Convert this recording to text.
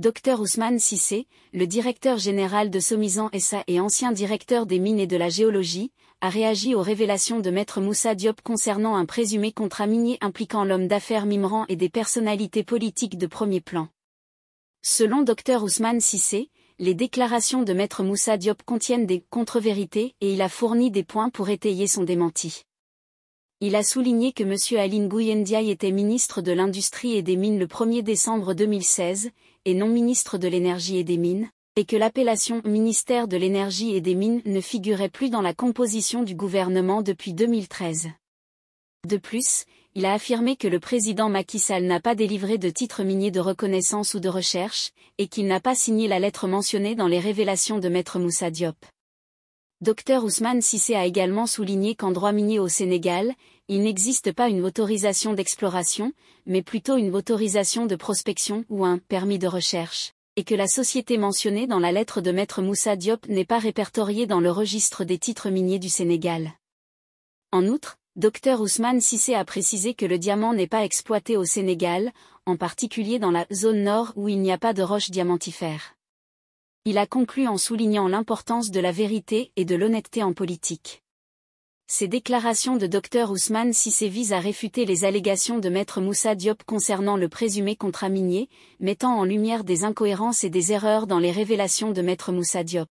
Dr Ousmane Sissé, le directeur général de somisan SA et ancien directeur des mines et de la géologie, a réagi aux révélations de Maître Moussa Diop concernant un présumé contrat minier impliquant l'homme d'affaires Mimran et des personnalités politiques de premier plan. Selon Dr Ousmane Sissé, les déclarations de Maître Moussa Diop contiennent des contre-vérités et il a fourni des points pour étayer son démenti il a souligné que M. Aline Gouyendiaï était ministre de l'Industrie et des Mines le 1er décembre 2016, et non ministre de l'Énergie et des Mines, et que l'appellation ministère de l'Énergie et des Mines ne figurait plus dans la composition du gouvernement depuis 2013. De plus, il a affirmé que le président Macky Sall n'a pas délivré de titre minier de reconnaissance ou de recherche, et qu'il n'a pas signé la lettre mentionnée dans les révélations de Maître Moussa Diop. Dr Ousmane Sissé a également souligné qu'en droit minier au Sénégal, il n'existe pas une autorisation d'exploration, mais plutôt une autorisation de prospection ou un permis de recherche, et que la société mentionnée dans la lettre de maître Moussa Diop n'est pas répertoriée dans le registre des titres miniers du Sénégal. En outre, Dr Ousmane Sissé a précisé que le diamant n'est pas exploité au Sénégal, en particulier dans la zone nord où il n'y a pas de roches diamantifères. Il a conclu en soulignant l'importance de la vérité et de l'honnêteté en politique. Ces déclarations de Dr Ousmane Sissé visent à réfuter les allégations de maître Moussa Diop concernant le présumé contrat minier, mettant en lumière des incohérences et des erreurs dans les révélations de maître Moussa Diop.